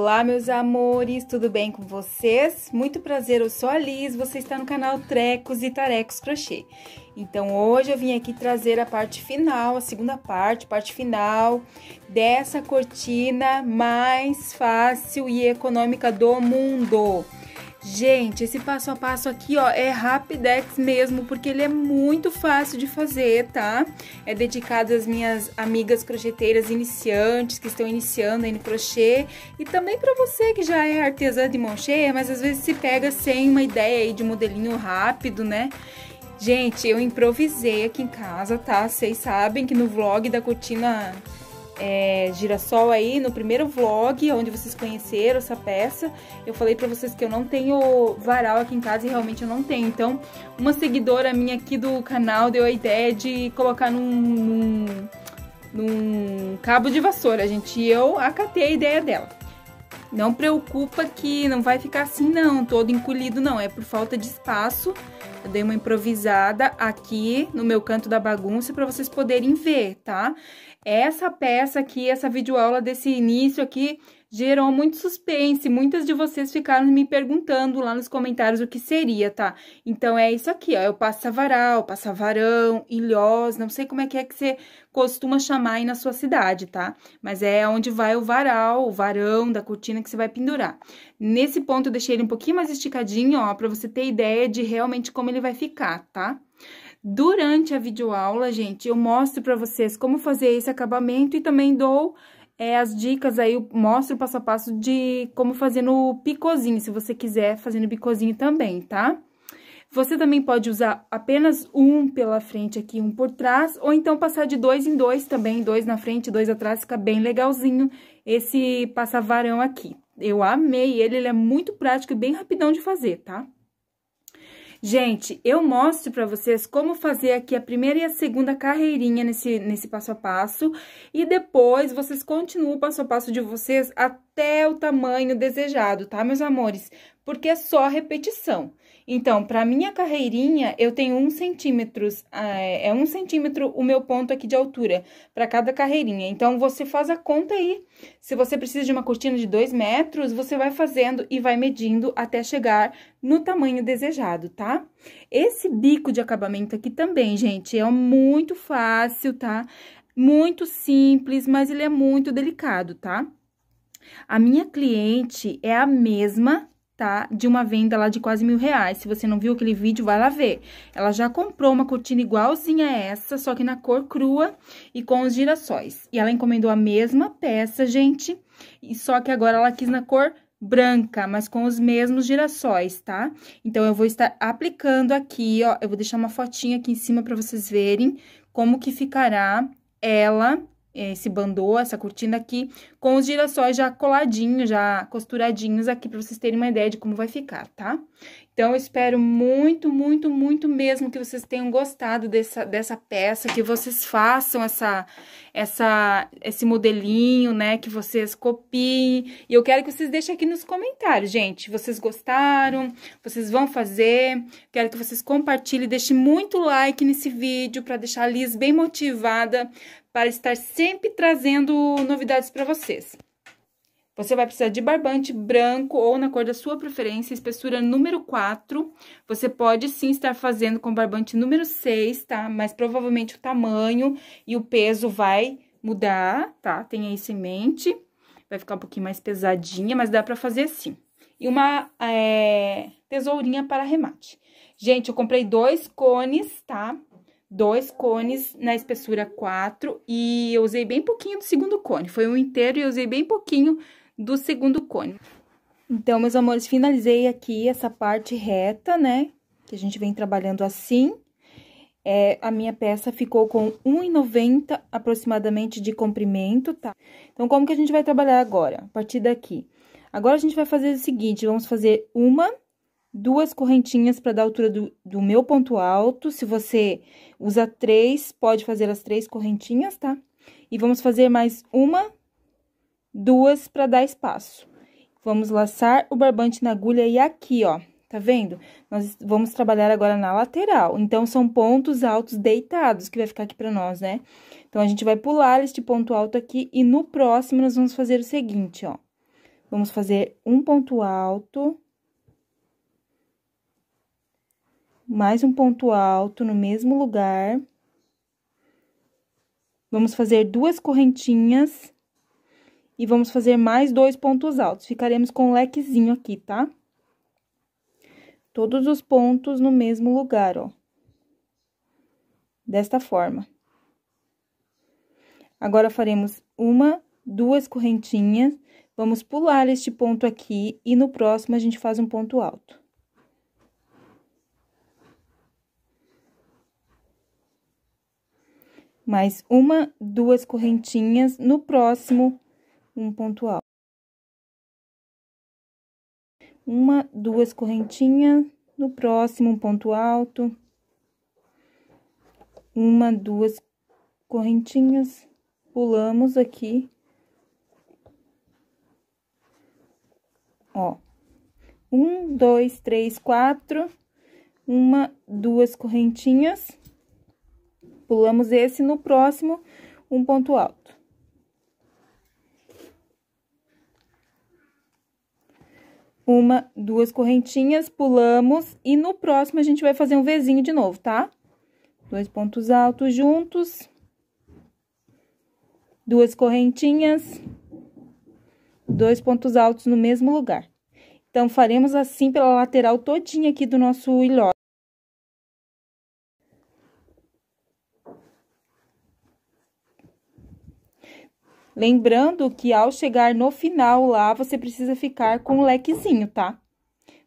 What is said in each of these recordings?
Olá, meus amores, tudo bem com vocês? Muito prazer, eu sou a Liz, você está no canal Trecos e Tarecos Crochê. Então, hoje eu vim aqui trazer a parte final, a segunda parte, parte final dessa cortina mais fácil e econômica do mundo. Gente, esse passo a passo aqui, ó, é Rapidex mesmo, porque ele é muito fácil de fazer, tá? É dedicado às minhas amigas crocheteiras iniciantes, que estão iniciando aí no crochê, e também para você que já é artesã de mão cheia, mas às vezes se pega sem uma ideia aí de modelinho rápido, né? Gente, eu improvisei aqui em casa, tá? Vocês sabem que no vlog da cortina é, Girassol aí no primeiro vlog, onde vocês conheceram essa peça. Eu falei pra vocês que eu não tenho varal aqui em casa e realmente eu não tenho. Então, uma seguidora minha aqui do canal deu a ideia de colocar num, num, num cabo de vassoura, gente. E eu acatei a ideia dela. Não preocupa que não vai ficar assim não, todo encolhido não, é por falta de espaço eu dei uma improvisada aqui no meu canto da bagunça para vocês poderem ver, tá? Essa peça aqui, essa videoaula desse início aqui, gerou muito suspense. Muitas de vocês ficaram me perguntando lá nos comentários o que seria, tá? Então é isso aqui, ó. É o passavarão, passavarão, ilhós, não sei como é que é que você costuma chamar aí na sua cidade, tá? Mas é onde vai o varal, o varão da cortina que você vai pendurar. Nesse ponto eu deixei ele um pouquinho mais esticadinho, ó, para você ter ideia de realmente como ele vai ficar, tá? Durante a videoaula, gente, eu mostro para vocês como fazer esse acabamento e também dou é, as dicas aí, eu mostro o passo a passo de como fazer no picozinho, se você quiser fazer no bicozinho também, tá? Você também pode usar apenas um pela frente aqui, um por trás, ou então passar de dois em dois também, dois na frente, dois atrás, fica bem legalzinho esse passavarão aqui. Eu amei ele, ele é muito prático e bem rapidão de fazer, tá? Gente, eu mostro para vocês como fazer aqui a primeira e a segunda carreirinha nesse, nesse passo a passo. E depois, vocês continuam o passo a passo de vocês até o tamanho desejado, tá, meus amores? Porque é só repetição. Então, para minha carreirinha, eu tenho um centímetro, ah, é, é um centímetro o meu ponto aqui de altura para cada carreirinha. Então, você faz a conta aí. Se você precisa de uma cortina de dois metros, você vai fazendo e vai medindo até chegar no tamanho desejado, tá? Esse bico de acabamento aqui também, gente, é muito fácil, tá? Muito simples, mas ele é muito delicado, tá? A minha cliente é a mesma tá? De uma venda lá de quase mil reais. Se você não viu aquele vídeo, vai lá ver. Ela já comprou uma cortina igualzinha a essa, só que na cor crua e com os girassóis. E ela encomendou a mesma peça, gente, e só que agora ela quis na cor branca, mas com os mesmos girassóis, tá? Então, eu vou estar aplicando aqui, ó, eu vou deixar uma fotinha aqui em cima para vocês verem como que ficará ela esse bandô, essa cortina aqui, com os girassóis já coladinhos, já costuradinhos aqui, para vocês terem uma ideia de como vai ficar, tá? Então, eu espero muito, muito, muito mesmo que vocês tenham gostado dessa, dessa peça, que vocês façam essa, essa, esse modelinho, né? Que vocês copiem. E eu quero que vocês deixem aqui nos comentários, gente. Vocês gostaram? Vocês vão fazer? Quero que vocês compartilhem, deixem muito like nesse vídeo para deixar a Liz bem motivada para estar sempre trazendo novidades para vocês. Você vai precisar de barbante branco ou na cor da sua preferência, espessura número 4. Você pode sim estar fazendo com barbante número 6, tá? Mas provavelmente o tamanho e o peso vai mudar, tá? Tenha isso em mente. Vai ficar um pouquinho mais pesadinha, mas dá pra fazer assim. E uma é, tesourinha para remate. Gente, eu comprei dois cones, tá? dois cones na espessura 4 e eu usei bem pouquinho do segundo cone. Foi um inteiro e eu usei bem pouquinho do segundo cone. Então, meus amores, finalizei aqui essa parte reta, né? Que a gente vem trabalhando assim. É, a minha peça ficou com 1,90 aproximadamente de comprimento, tá? Então, como que a gente vai trabalhar agora? A partir daqui. Agora, a gente vai fazer o seguinte, vamos fazer uma, duas correntinhas para dar altura do, do meu ponto alto. Se você usa três, pode fazer as três correntinhas, tá? E vamos fazer mais uma, duas para dar espaço. Vamos laçar o barbante na agulha e aqui, ó, tá vendo? Nós vamos trabalhar agora na lateral, então, são pontos altos deitados que vai ficar aqui para nós, né? Então, a gente vai pular este ponto alto aqui e no próximo nós vamos fazer o seguinte, ó. Vamos fazer um ponto alto, mais um ponto alto no mesmo lugar. Vamos fazer duas correntinhas e vamos fazer mais dois pontos altos. Ficaremos com um lequezinho aqui, tá? Todos os pontos no mesmo lugar, ó. Desta forma. Agora, faremos uma, duas correntinhas. Vamos pular este ponto aqui e no próximo a gente faz um ponto alto. mais uma, duas correntinhas. No próximo, um ponto alto. Uma, duas correntinhas, no próximo um ponto alto. Uma, duas correntinhas, pulamos aqui. Ó. Um, dois, três, quatro, uma, duas correntinhas, pulamos esse no próximo, um ponto alto. uma, duas correntinhas, pulamos e no próximo a gente vai fazer um Vzinho de novo, tá? Dois pontos altos juntos, duas correntinhas, dois pontos altos no mesmo lugar. Então, faremos assim pela lateral todinha aqui do nosso ilhote Lembrando que ao chegar no final lá, você precisa ficar com o lequezinho, tá?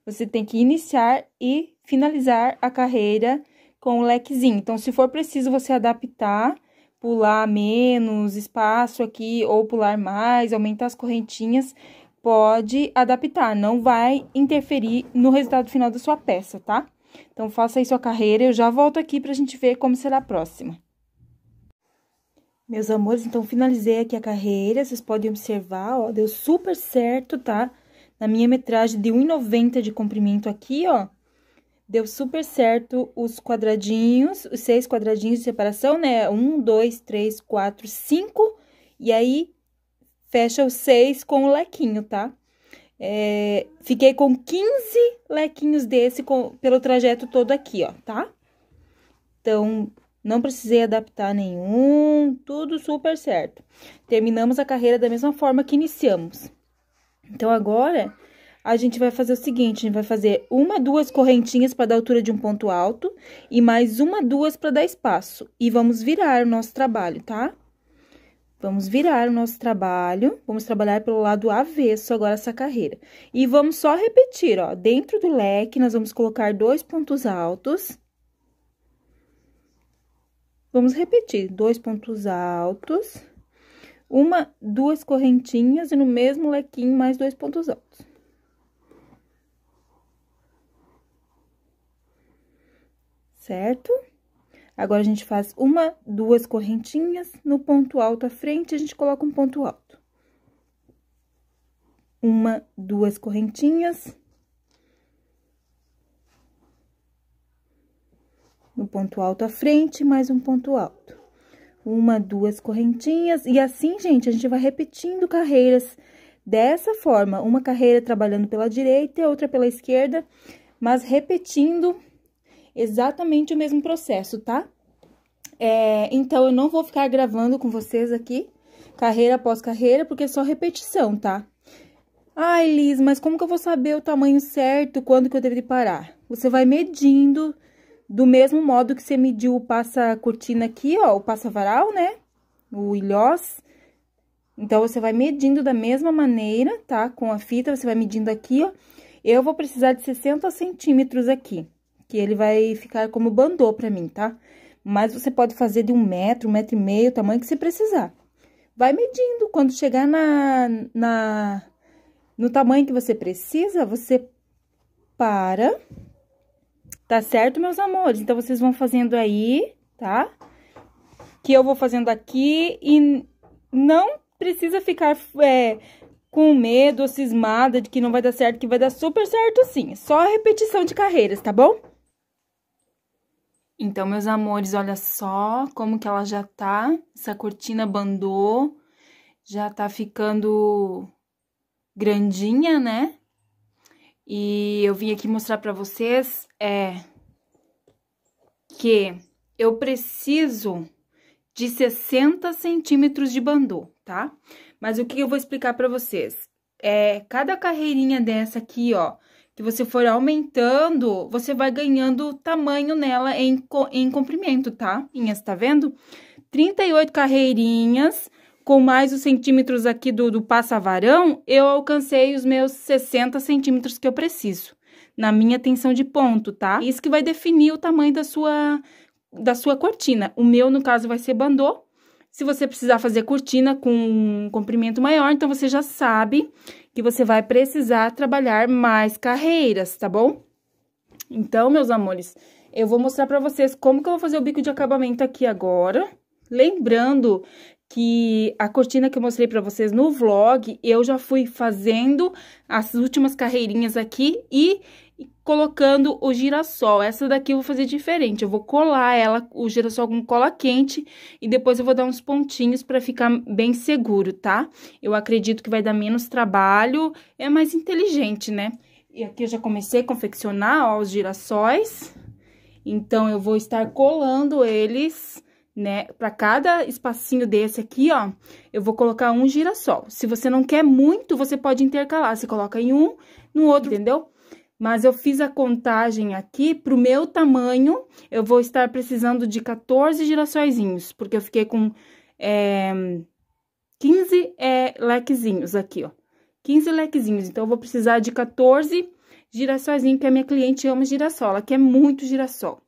Você tem que iniciar e finalizar a carreira com o lequezinho. Então, se for preciso você adaptar, pular menos espaço aqui ou pular mais, aumentar as correntinhas, pode adaptar, não vai interferir no resultado final da sua peça, tá? Então, faça aí sua carreira, eu já volto aqui pra gente ver como será a próxima. Meus amores, então, finalizei aqui a carreira, vocês podem observar, ó, deu super certo, tá? Na minha metragem de 1,90 de comprimento aqui, ó, deu super certo os quadradinhos, os seis quadradinhos de separação, né? Um, dois, três, quatro, cinco, e aí, fecha os seis com o lequinho, tá? É, fiquei com 15 lequinhos desse com, pelo trajeto todo aqui, ó, tá? Então, não precisei adaptar nenhum, tudo super certo. Terminamos a carreira da mesma forma que iniciamos. Então agora a gente vai fazer o seguinte, a gente vai fazer uma, duas correntinhas para dar altura de um ponto alto e mais uma, duas para dar espaço. E vamos virar o nosso trabalho, tá? Vamos virar o nosso trabalho, vamos trabalhar pelo lado avesso agora essa carreira. E vamos só repetir, ó, dentro do leque nós vamos colocar dois pontos altos Vamos repetir, dois pontos altos, uma, duas correntinhas e no mesmo lequinho mais dois pontos altos. Certo? Agora, a gente faz uma, duas correntinhas, no ponto alto à frente, a gente coloca um ponto alto. Uma, duas correntinhas, um ponto alto à frente, mais um ponto alto. Uma, duas correntinhas, e assim, gente, a gente vai repetindo carreiras dessa forma. Uma carreira trabalhando pela direita e outra pela esquerda, mas repetindo exatamente o mesmo processo, tá? É, então, eu não vou ficar gravando com vocês aqui, carreira após carreira, porque é só repetição, tá? Ai, Liz, mas como que eu vou saber o tamanho certo, quando que eu deveria parar? Você vai medindo do mesmo modo que você mediu o passa-cortina aqui, ó, o passa-varal, né? O ilhós. Então, você vai medindo da mesma maneira, tá? Com a fita, você vai medindo aqui, ó. Eu vou precisar de 60 centímetros aqui, que ele vai ficar como bandô pra mim, tá? Mas você pode fazer de um metro, um metro e meio, o tamanho que você precisar. Vai medindo, quando chegar na, na, no tamanho que você precisa, você para Tá certo, meus amores? Então, vocês vão fazendo aí, tá? Que eu vou fazendo aqui e não precisa ficar é, com medo ou cismada de que não vai dar certo, que vai dar super certo sim. É só repetição de carreiras, tá bom? Então, meus amores, olha só como que ela já tá. Essa cortina bandou, já tá ficando grandinha, né? E eu vim aqui mostrar para vocês é que eu preciso de 60 centímetros de bandô, tá? Mas o que eu vou explicar para vocês? É, cada carreirinha dessa aqui, ó, que você for aumentando, você vai ganhando tamanho nela em, em comprimento, tá? Tá vendo? 38 carreirinhas, com mais os centímetros aqui do, do passavarão, eu alcancei os meus 60 centímetros que eu preciso, na minha tensão de ponto, tá? Isso que vai definir o tamanho da sua, da sua cortina. O meu, no caso, vai ser bandô. Se você precisar fazer cortina com um comprimento maior, então você já sabe que você vai precisar trabalhar mais carreiras, tá bom? Então, meus amores, eu vou mostrar pra vocês como que eu vou fazer o bico de acabamento aqui agora. Lembrando que a cortina que eu mostrei para vocês no vlog, eu já fui fazendo as últimas carreirinhas aqui e colocando o girassol. Essa daqui eu vou fazer diferente, eu vou colar ela, o girassol com cola quente, e depois eu vou dar uns pontinhos para ficar bem seguro, tá? Eu acredito que vai dar menos trabalho, é mais inteligente, né? E aqui eu já comecei a confeccionar, ó, os girassóis, então eu vou estar colando eles né? Para cada espacinho desse aqui, ó, eu vou colocar um girassol. Se você não quer muito, você pode intercalar. Você coloca em um, no outro, entendeu? Mas eu fiz a contagem aqui pro meu tamanho, eu vou estar precisando de 14 girassóizinhos, porque eu fiquei com é, 15 é, lequezinhos aqui, ó. 15 lequezinhos, então eu vou precisar de 14 girassóizinhos, que a minha cliente ama girassol, ela quer muito girassol.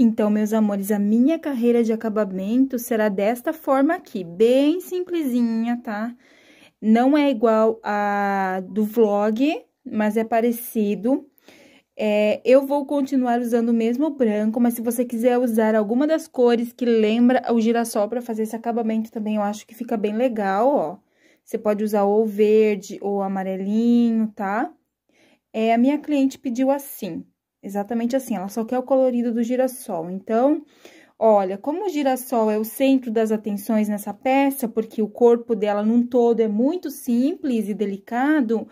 Então, meus amores, a minha carreira de acabamento será desta forma aqui, bem simplesinha, tá? Não é igual a do vlog, mas é parecido. É, eu vou continuar usando o mesmo branco, mas se você quiser usar alguma das cores que lembra o girassol para fazer esse acabamento também, eu acho que fica bem legal, ó. Você pode usar ou verde ou amarelinho, tá? É, a minha cliente pediu assim, Exatamente assim, ela só quer o colorido do girassol. Então, olha, como o girassol é o centro das atenções nessa peça, porque o corpo dela num todo é muito simples e delicado,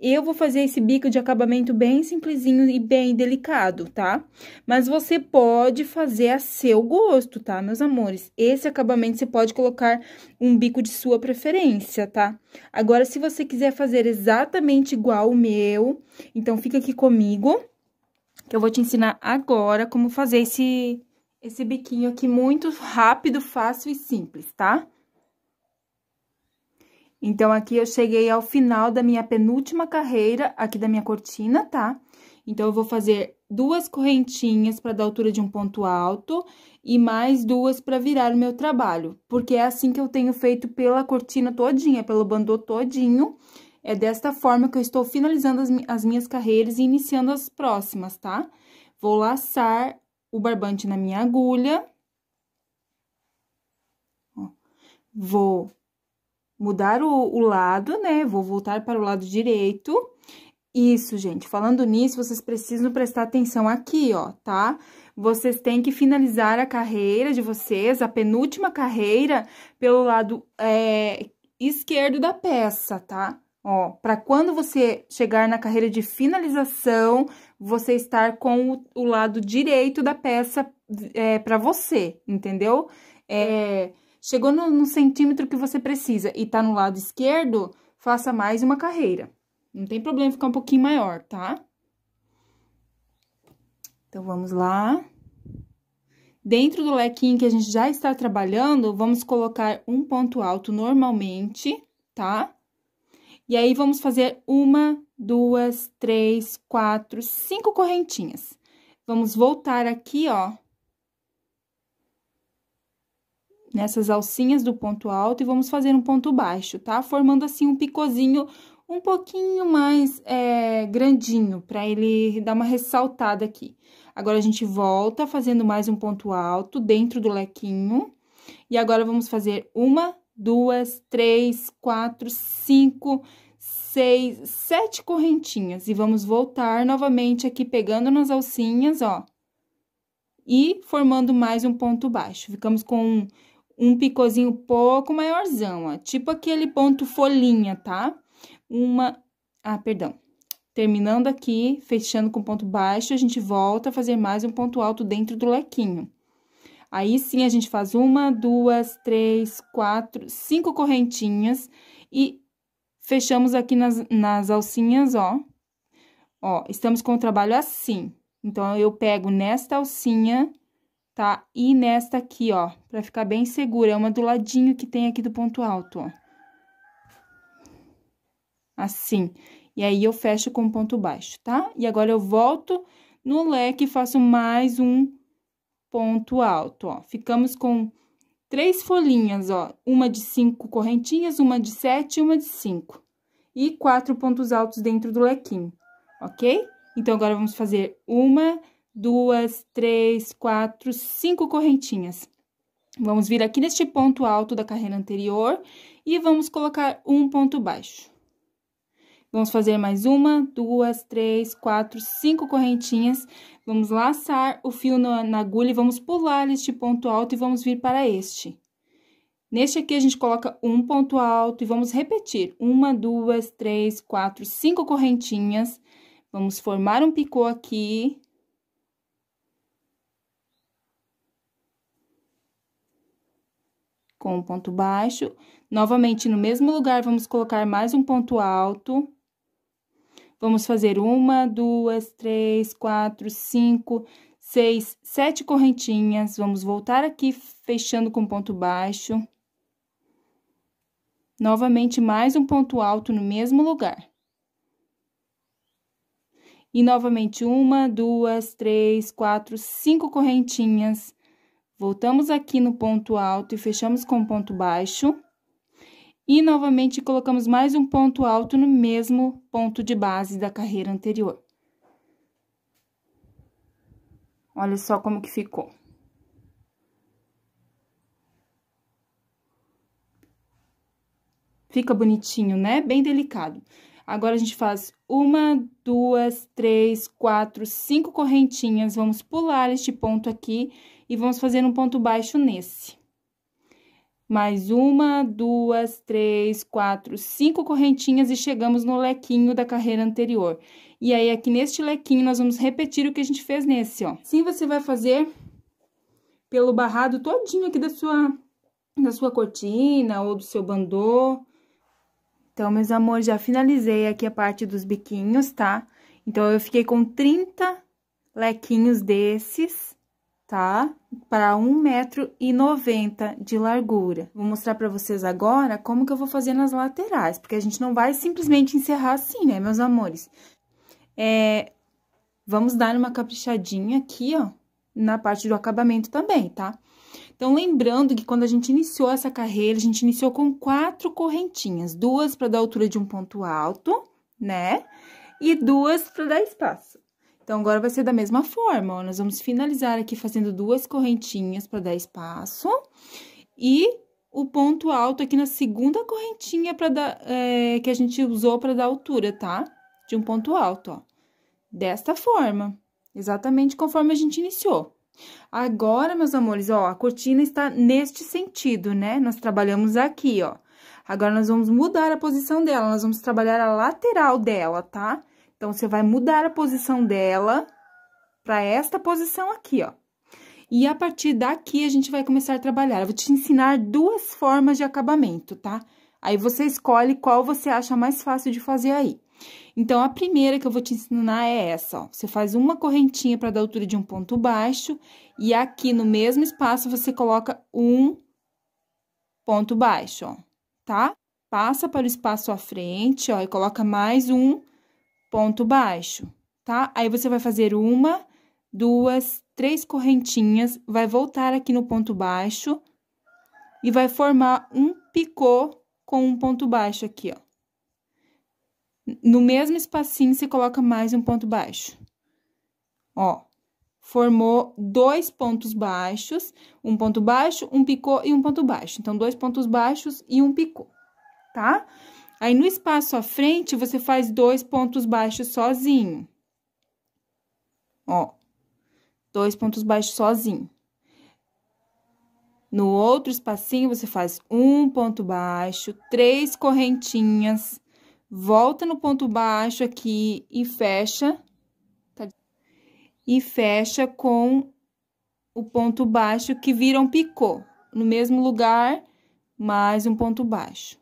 eu vou fazer esse bico de acabamento bem simplesinho e bem delicado, tá? Mas você pode fazer a seu gosto, tá, meus amores? Esse acabamento você pode colocar um bico de sua preferência, tá? Agora, se você quiser fazer exatamente igual o meu, então fica aqui comigo que eu vou te ensinar agora como fazer esse, esse biquinho aqui muito rápido, fácil e simples, tá? Então, aqui eu cheguei ao final da minha penúltima carreira aqui da minha cortina, tá? Então, eu vou fazer duas correntinhas para dar altura de um ponto alto e mais duas para virar o meu trabalho, porque é assim que eu tenho feito pela cortina todinha, pelo bandô todinho, é desta forma que eu estou finalizando as, as minhas carreiras e iniciando as próximas, tá? Vou laçar o barbante na minha agulha. Ó, vou mudar o, o, lado, né? Vou voltar para o lado direito. Isso, gente, falando nisso, vocês precisam prestar atenção aqui, ó, tá? Vocês têm que finalizar a carreira de vocês, a penúltima carreira, pelo lado é, esquerdo da peça, tá? Ó, para quando você chegar na carreira de finalização, você estar com o, o lado direito da peça é, para você, entendeu? É, chegou no, no, centímetro que você precisa e tá no lado esquerdo, faça mais uma carreira. Não tem problema ficar um pouquinho maior, tá? Então, vamos lá. Dentro do lequinho que a gente já está trabalhando, vamos colocar um ponto alto normalmente, tá? Tá? E aí, vamos fazer uma, duas, três, quatro, cinco correntinhas. Vamos voltar aqui, ó. Nessas alcinhas do ponto alto e vamos fazer um ponto baixo, tá? Formando assim um picozinho um pouquinho mais é, grandinho, pra ele dar uma ressaltada aqui. Agora, a gente volta fazendo mais um ponto alto dentro do lequinho. E agora, vamos fazer uma, duas, três, quatro, cinco, seis, sete correntinhas. E vamos voltar novamente aqui pegando nas alcinhas, ó. E formando mais um ponto baixo. Ficamos com um, um picôzinho pouco maiorzão, ó. Tipo aquele ponto folhinha, tá? Uma... Ah, perdão. Terminando aqui, fechando com ponto baixo, a gente volta a fazer mais um ponto alto dentro do lequinho. Aí sim a gente faz uma, duas, três, quatro, cinco correntinhas e fechamos aqui nas, nas alcinhas, ó. Ó, estamos com o trabalho assim. Então, eu pego nesta alcinha, tá? E nesta aqui, ó, pra ficar bem segura. É uma do ladinho que tem aqui do ponto alto, ó. Assim. E aí, eu fecho com ponto baixo, tá? E agora, eu volto no leque e faço mais um ponto alto, ó. Ficamos com três folhinhas, ó, uma de cinco correntinhas, uma de sete e uma de cinco. E quatro pontos altos dentro do lequinho, ok? Então, agora vamos fazer uma, duas, três, quatro, cinco correntinhas. Vamos vir aqui neste ponto alto da carreira anterior e vamos colocar um ponto baixo. Vamos fazer mais uma, duas, três, quatro, cinco correntinhas. Vamos laçar o fio na, agulha e vamos pular este ponto alto e vamos vir para este. Neste aqui, a gente coloca um ponto alto e vamos repetir. Uma, duas, três, quatro, cinco correntinhas. Vamos formar um picô aqui. Com um ponto baixo. Novamente, no mesmo lugar, vamos colocar mais um ponto alto. Vamos fazer uma, duas, três, quatro, cinco, seis, sete correntinhas. Vamos voltar aqui, fechando com ponto baixo. Novamente, mais um ponto alto no mesmo lugar. E novamente, uma, duas, três, quatro, cinco correntinhas. Voltamos aqui no ponto alto e fechamos com ponto baixo. E novamente colocamos mais um ponto alto no mesmo ponto de base da carreira anterior. Olha só como que ficou. Fica bonitinho, né? Bem delicado. Agora, a gente faz uma, duas, três, quatro, cinco correntinhas. Vamos pular este ponto aqui e vamos fazer um ponto baixo nesse mais uma, duas, três, quatro, cinco correntinhas e chegamos no lequinho da carreira anterior. E aí, aqui neste lequinho, nós vamos repetir o que a gente fez nesse, ó. Assim, você vai fazer pelo barrado todinho aqui da sua, da sua cortina ou do seu bandô. Então, meus amores, já finalizei aqui a parte dos biquinhos, tá? Então, eu fiquei com 30 lequinhos desses tá? Para 1,90m de largura. Vou mostrar para vocês agora como que eu vou fazer nas laterais, porque a gente não vai simplesmente encerrar assim, né, meus amores? É, vamos dar uma caprichadinha aqui, ó, na parte do acabamento também, tá? Então, lembrando que quando a gente iniciou essa carreira, a gente iniciou com quatro correntinhas, duas para dar altura de um ponto alto, né? E duas para dar espaço. Então, agora vai ser da mesma forma, ó. Nós vamos finalizar aqui fazendo duas correntinhas para dar espaço. E o ponto alto aqui na segunda correntinha para dar, é, que a gente usou para dar altura, tá? De um ponto alto, ó. Desta forma, exatamente conforme a gente iniciou. Agora, meus amores, ó, a cortina está neste sentido, né? Nós trabalhamos aqui, ó. Agora, nós vamos mudar a posição dela, nós vamos trabalhar a lateral dela, tá? Então, você vai mudar a posição dela para esta posição aqui, ó. E a partir daqui, a gente vai começar a trabalhar. Eu vou te ensinar duas formas de acabamento, tá? Aí, você escolhe qual você acha mais fácil de fazer aí. Então, a primeira que eu vou te ensinar é essa, ó. Você faz uma correntinha para dar altura de um ponto baixo e aqui no mesmo espaço você coloca um ponto baixo, ó, tá? Passa para o espaço à frente, ó, e coloca mais um ponto baixo, tá? Aí você vai fazer uma, duas, três correntinhas, vai voltar aqui no ponto baixo e vai formar um picô com um ponto baixo aqui, ó. No mesmo espacinho, você coloca mais um ponto baixo. Ó, formou dois pontos baixos, um ponto baixo, um picô e um ponto baixo. Então, dois pontos baixos e um picô, tá? Tá? Aí, no espaço à frente, você faz dois pontos baixos sozinho. Ó, dois pontos baixos sozinho. No outro espacinho, você faz um ponto baixo, três correntinhas, volta no ponto baixo aqui e fecha, tá? E fecha com o ponto baixo que vira um picô. No mesmo lugar, mais um ponto baixo.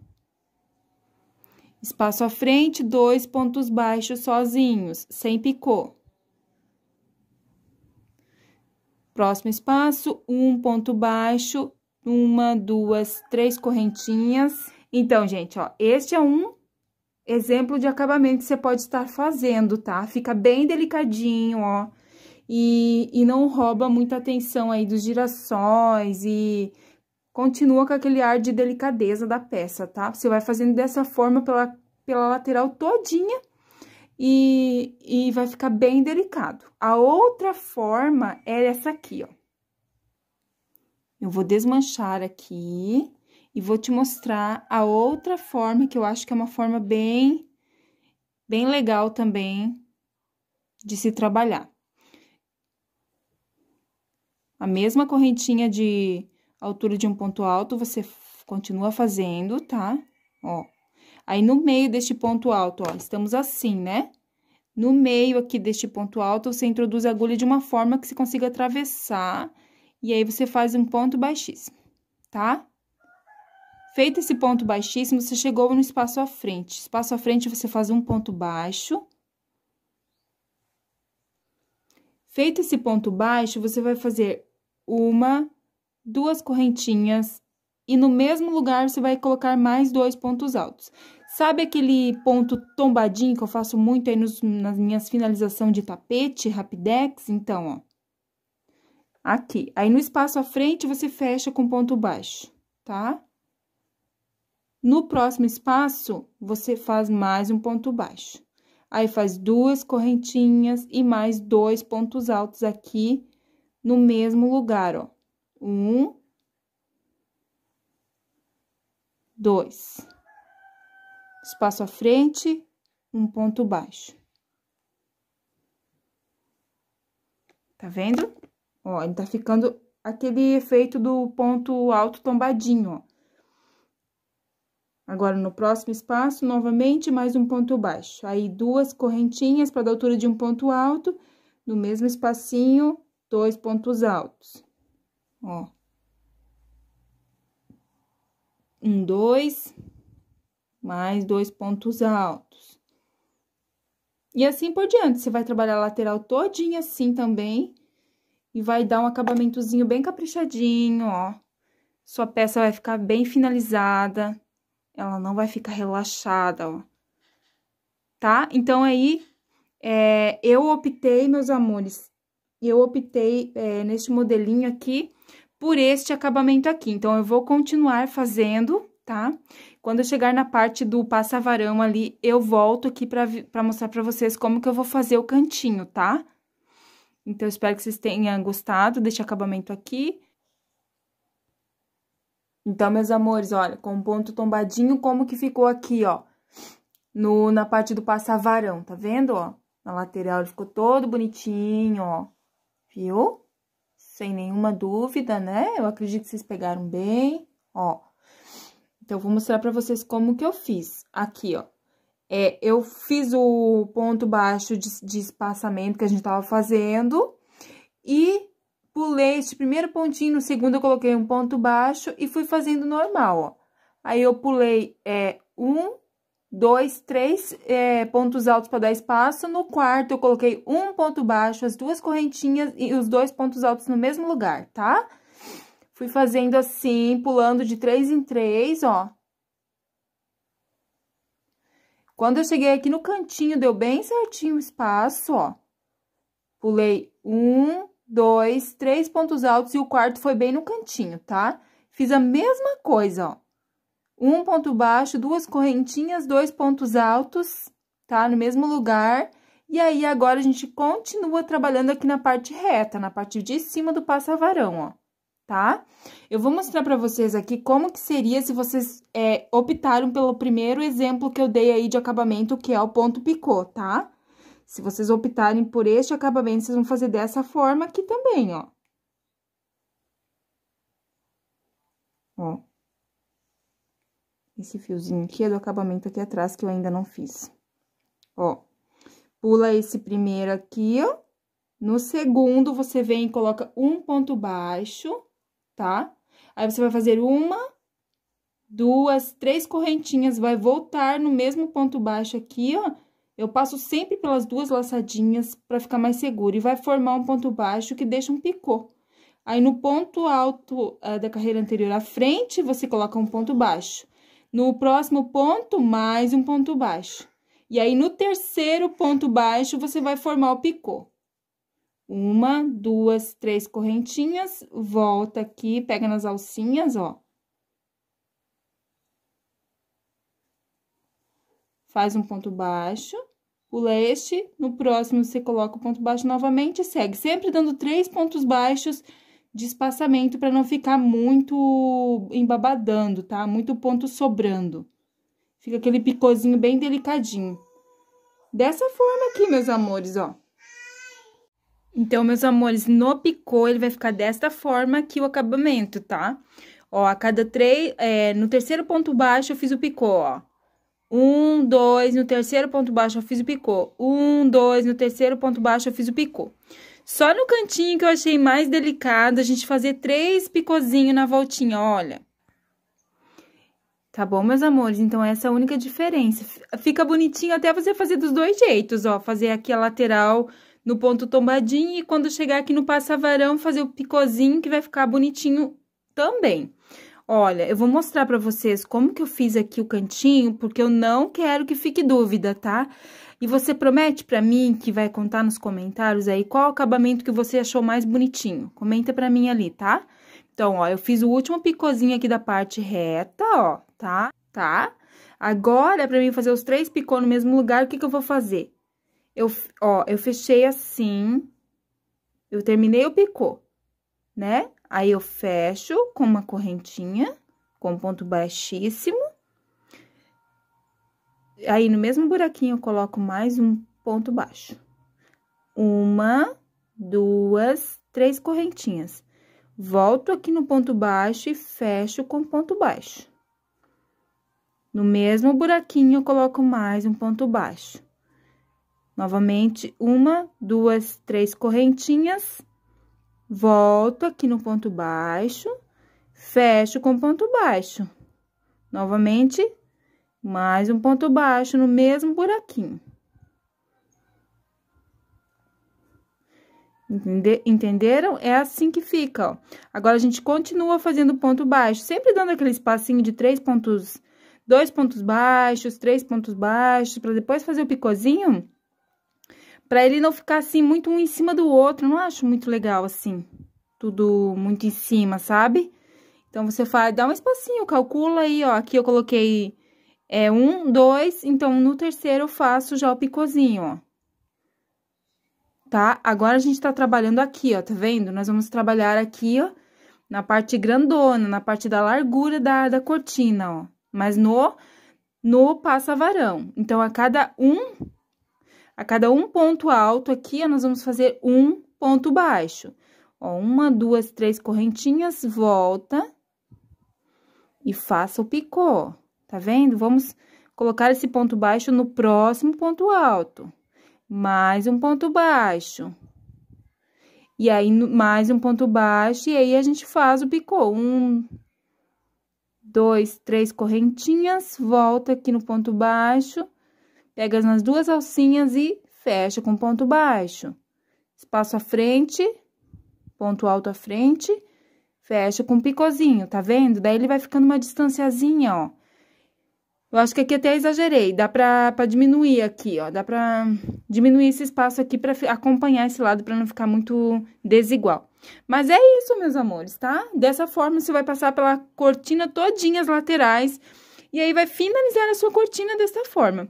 Espaço à frente, dois pontos baixos sozinhos, sem picô. Próximo espaço, um ponto baixo, uma, duas, três correntinhas. Então, gente, ó, este é um exemplo de acabamento que você pode estar fazendo, tá? Fica bem delicadinho, ó, e, e não rouba muita atenção aí dos girassóis e Continua com aquele ar de delicadeza da peça, tá? Você vai fazendo dessa forma pela, pela lateral todinha e, e vai ficar bem delicado. A outra forma é essa aqui, ó. Eu vou desmanchar aqui e vou te mostrar a outra forma, que eu acho que é uma forma bem, bem legal também de se trabalhar. A mesma correntinha de a altura de um ponto alto, você continua fazendo, tá? Ó. Aí, no meio deste ponto alto, ó, estamos assim, né? No meio aqui deste ponto alto, você introduz a agulha de uma forma que você consiga atravessar, e aí você faz um ponto baixíssimo, tá? Feito esse ponto baixíssimo, você chegou no espaço à frente. Espaço à frente, você faz um ponto baixo. Feito esse ponto baixo, você vai fazer uma, duas correntinhas e no mesmo lugar você vai colocar mais dois pontos altos. Sabe aquele ponto tombadinho que eu faço muito aí nos, nas minhas finalização de tapete, rapidex? Então, ó. Aqui. Aí, no espaço à frente, você fecha com ponto baixo, tá? No próximo espaço, você faz mais um ponto baixo. Aí, faz duas correntinhas e mais dois pontos altos aqui no mesmo lugar, ó. Um, dois. Espaço à frente, um ponto baixo. Tá vendo? Ó, ele tá ficando aquele efeito do ponto alto tombadinho, ó. Agora, no próximo espaço, novamente, mais um ponto baixo. Aí, duas correntinhas para dar altura de um ponto alto. No mesmo espacinho, dois pontos altos. Ó. Um, dois, mais dois pontos altos. E assim por diante, você vai trabalhar a lateral todinha assim também. E vai dar um acabamentozinho bem caprichadinho, ó. Sua peça vai ficar bem finalizada. Ela não vai ficar relaxada, ó. Tá? Então, aí, é, eu optei, meus amores, e eu optei é, eh, neste modelinho aqui por este acabamento aqui. Então, eu vou continuar fazendo, tá? Quando eu chegar na parte do passavarão ali, eu volto aqui para mostrar para vocês como que eu vou fazer o cantinho, tá? Então, eu espero que vocês tenham gostado deste acabamento aqui. Então, meus amores, olha, com o ponto tombadinho, como que ficou aqui, ó, no, na parte do passavarão, tá vendo, ó? Na lateral ele ficou todo bonitinho, ó viu? Sem nenhuma dúvida, né? Eu acredito que vocês pegaram bem, ó. Então, vou mostrar pra vocês como que eu fiz. Aqui, ó. É, eu fiz o ponto baixo de, de espaçamento que a gente tava fazendo e pulei este primeiro pontinho, no segundo eu coloquei um ponto baixo e fui fazendo normal, ó. Aí, eu pulei é, um, dois, três é, pontos altos para dar espaço. No quarto, eu coloquei um ponto baixo, as duas correntinhas e os dois pontos altos no mesmo lugar, tá? Fui fazendo assim, pulando de três em três, ó. Quando eu cheguei aqui no cantinho, deu bem certinho o espaço, ó. Pulei um, dois, três pontos altos e o quarto foi bem no cantinho, tá? Fiz a mesma coisa, ó um ponto baixo, duas correntinhas, dois pontos altos, tá? No mesmo lugar. E aí, agora, a gente continua trabalhando aqui na parte reta, na parte de cima do passavarão, ó, tá? Eu vou mostrar pra vocês aqui como que seria se vocês é, optaram pelo primeiro exemplo que eu dei aí de acabamento, que é o ponto picô, tá? Se vocês optarem por este acabamento, vocês vão fazer dessa forma aqui também, ó. Ó, esse fiozinho aqui é do acabamento aqui atrás, que eu ainda não fiz. Ó, pula esse primeiro aqui, ó. No segundo, você vem e coloca um ponto baixo, tá? Aí, você vai fazer uma, duas, três correntinhas, vai voltar no mesmo ponto baixo aqui, ó. Eu passo sempre pelas duas laçadinhas para ficar mais seguro. E vai formar um ponto baixo que deixa um picô. Aí, no ponto alto uh, da carreira anterior à frente, você coloca um ponto baixo. No próximo ponto, mais um ponto baixo. E aí, no terceiro ponto baixo, você vai formar o picô. Uma, duas, três correntinhas, volta aqui, pega nas alcinhas, ó. Faz um ponto baixo, pula este, no próximo você coloca o ponto baixo novamente e segue, sempre dando três pontos baixos de espaçamento para não ficar muito embabadando, tá? Muito ponto sobrando. Fica aquele picozinho bem delicadinho. Dessa forma aqui, meus amores, ó. Então, meus amores, no picô ele vai ficar desta forma aqui o acabamento, tá? Ó, a cada três... É, no terceiro ponto baixo eu fiz o picô, ó. Um, dois, no terceiro ponto baixo eu fiz o picô. Um, dois, no terceiro ponto baixo eu fiz o picô. Só no cantinho que eu achei mais delicado, a gente fazer três picozinhos na voltinha, olha. Tá bom, meus amores? Então, essa é a única diferença. Fica bonitinho até você fazer dos dois jeitos, ó. Fazer aqui a lateral no ponto tombadinho e quando chegar aqui no passavarão, fazer o picozinho que vai ficar bonitinho também. Olha, eu vou mostrar pra vocês como que eu fiz aqui o cantinho, porque eu não quero que fique dúvida, tá? Tá? E você promete para mim que vai contar nos comentários aí qual acabamento que você achou mais bonitinho. Comenta para mim ali, tá? Então, ó, eu fiz o último picôzinho aqui da parte reta, ó, tá? Tá? Agora, é para mim fazer os três picô no mesmo lugar, o que que eu vou fazer? Eu, ó, eu fechei assim, eu terminei o picô, né? Aí, eu fecho com uma correntinha, com um ponto baixíssimo, Aí, no mesmo buraquinho, eu coloco mais um ponto baixo. Uma, duas, três correntinhas. Volto aqui no ponto baixo e fecho com ponto baixo. No mesmo buraquinho, eu coloco mais um ponto baixo. Novamente, uma, duas, três correntinhas. Volto aqui no ponto baixo, fecho com ponto baixo. Novamente, mais um ponto baixo no mesmo buraquinho. Entenderam? É assim que fica, ó. Agora, a gente continua fazendo ponto baixo, sempre dando aquele espacinho de três pontos, dois pontos baixos, três pontos baixos, para depois fazer o picôzinho, para ele não ficar assim, muito um em cima do outro. Eu não acho muito legal, assim, tudo muito em cima, sabe? Então, você faz, dá um espacinho, calcula aí, ó, aqui eu coloquei é um, dois, então no terceiro eu faço já o picozinho, ó. Tá? Agora a gente tá trabalhando aqui, ó, tá vendo? Nós vamos trabalhar aqui, ó, na parte grandona, na parte da largura da, da cortina, ó. Mas no, no passa-varão. Então, a cada um, a cada um ponto alto aqui, ó, nós vamos fazer um ponto baixo. Ó, uma, duas, três correntinhas, volta e faça o picô, Tá vendo? Vamos colocar esse ponto baixo no próximo ponto alto. Mais um ponto baixo. E aí, mais um ponto baixo, e aí a gente faz o picô. Um, dois, três correntinhas, volta aqui no ponto baixo, pega nas duas alcinhas e fecha com ponto baixo. Espaço à frente, ponto alto à frente, fecha com um picôzinho, tá vendo? Daí, ele vai ficando uma distanciazinha, ó. Eu acho que aqui até exagerei, dá pra, pra diminuir aqui, ó, dá pra diminuir esse espaço aqui pra acompanhar esse lado pra não ficar muito desigual. Mas é isso, meus amores, tá? Dessa forma, você vai passar pela cortina todinha as laterais e aí vai finalizar a sua cortina dessa forma.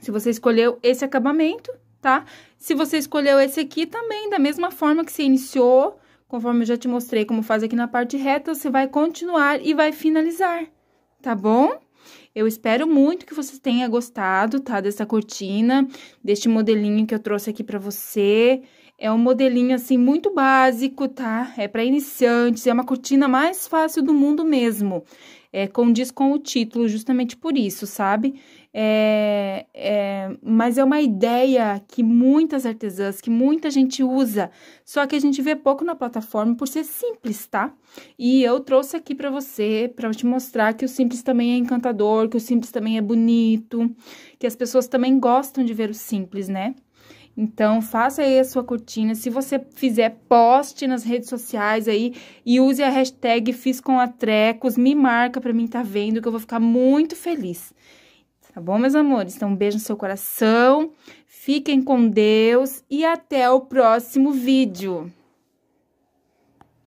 Se você escolheu esse acabamento, tá? Se você escolheu esse aqui também, da mesma forma que você iniciou, conforme eu já te mostrei como faz aqui na parte reta, você vai continuar e vai finalizar, tá bom? Eu espero muito que você tenha gostado, tá? Dessa cortina, deste modelinho que eu trouxe aqui pra você. É um modelinho, assim, muito básico, tá? É para iniciantes, é uma cortina mais fácil do mundo mesmo. É, condiz com o título, justamente por isso, sabe? É, é, mas é uma ideia que muitas artesãs, que muita gente usa, só que a gente vê pouco na plataforma por ser simples, tá? E eu trouxe aqui para você, para te mostrar que o simples também é encantador, que o simples também é bonito, que as pessoas também gostam de ver o simples, né? Então, faça aí a sua cortina. Se você fizer, poste nas redes sociais aí e use a hashtag Fiz Me marca pra mim tá vendo, que eu vou ficar muito feliz. Tá bom, meus amores? Então, um beijo no seu coração, fiquem com Deus e até o próximo vídeo.